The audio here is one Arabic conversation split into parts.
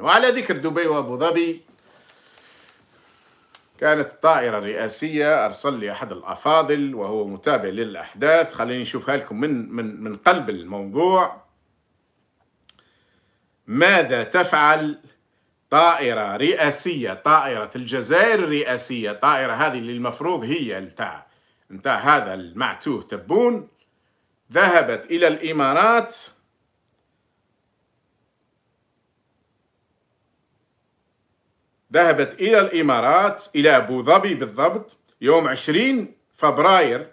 وعلى ذكر دبي وابو ظبي كانت الطائرة الرئاسية أرسل لي أحد الأفاضل وهو متابع للأحداث خليني نشوفها لكم من من من قلب الموضوع ماذا تفعل طائرة رئاسية طائرة الجزائر الرئاسية طائرة هذه اللي المفروض هي نتاع نتاع هذا المعتوه تبون ذهبت إلى الإمارات ذهبت إلى الإمارات إلى أبو ظبي بالضبط يوم 20 فبراير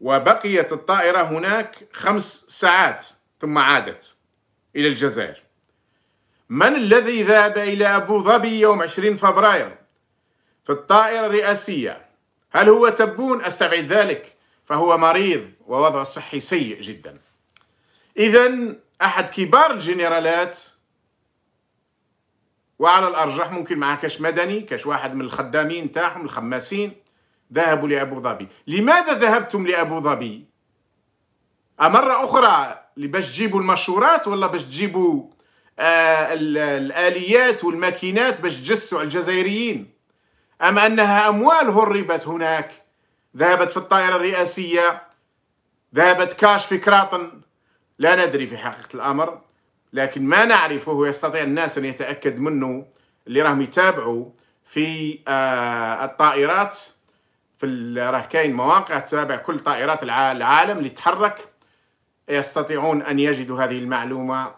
وبقيت الطائرة هناك خمس ساعات ثم عادت إلى الجزائر من الذي ذهب إلى أبو ظبي يوم 20 فبراير في الطائرة الرئاسية هل هو تبون أستبعد ذلك فهو مريض ووضعه الصحي سيء جدا إذا أحد كبار الجنرالات وعلى الارجح ممكن معاه كاش مدني كاش واحد من الخدامين تاعهم الخماسين ذهبوا لابو ظبي لماذا ذهبتم لابو ظبي مرة أخرى باش تجيبوا المشورات ولا باش تجيبوا آه الآليات والماكينات باش تجسوا على الجزائريين أم أنها أموال هربت هناك ذهبت في الطائرة الرئاسية ذهبت كاش في كراطن لا ندري في حقيقة الأمر لكن ما نعرفه يستطيع الناس أن يتأكد منه اللي راهم يتابعوا في آه، الطائرات في راه كاين مواقع تتابع كل طائرات العالم اللي تحرك يستطيعون أن يجدوا هذه المعلومة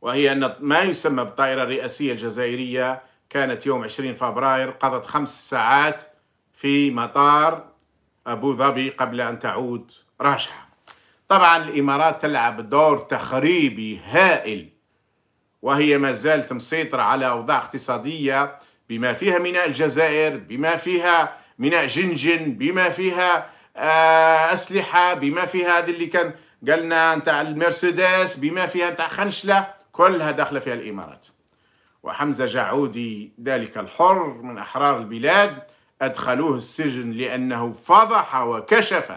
وهي أن ما يسمى بالطائرة الرئاسية الجزائرية كانت يوم 20 فبراير قضت خمس ساعات في مطار أبو ظبي قبل أن تعود راجعه طبعا الإمارات تلعب دور تخريبي هائل وهي ما زالت مسيطرة على أوضاع اقتصادية بما فيها ميناء الجزائر بما فيها ميناء جنجن بما فيها آه، أسلحة بما فيها هذه اللي كان قالنا نتاع المرسيدس بما فيها نتاع خنشلة كلها داخلة فيها الإمارات وحمزة جعودي ذلك الحر من أحرار البلاد أدخلوه السجن لأنه فضح وكشف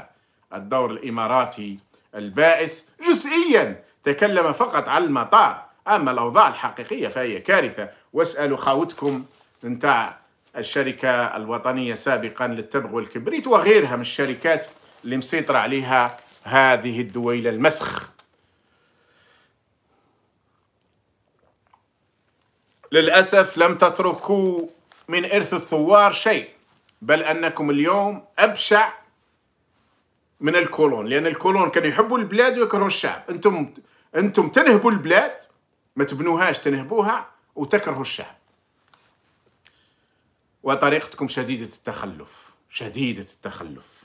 الدور الإماراتي البائس جزئيا تكلم فقط على المطار أما الأوضاع الحقيقية فهي كارثة واسألوا خاوتكم نتاع الشركة الوطنية سابقا للتبغ والكبريت وغيرها من الشركات اللي مسيطرة عليها هذه الدويلة المسخ للأسف لم تتركوا من إرث الثوار شيء بل أنكم اليوم أبشع من الكولون لان الكولون كانوا يحبوا البلاد ويكرهوا الشعب انتم انتم تنهبوا البلاد ما تبنوهاش تنهبوها وتكرهوا الشعب وطريقتكم شديده التخلف شديده التخلف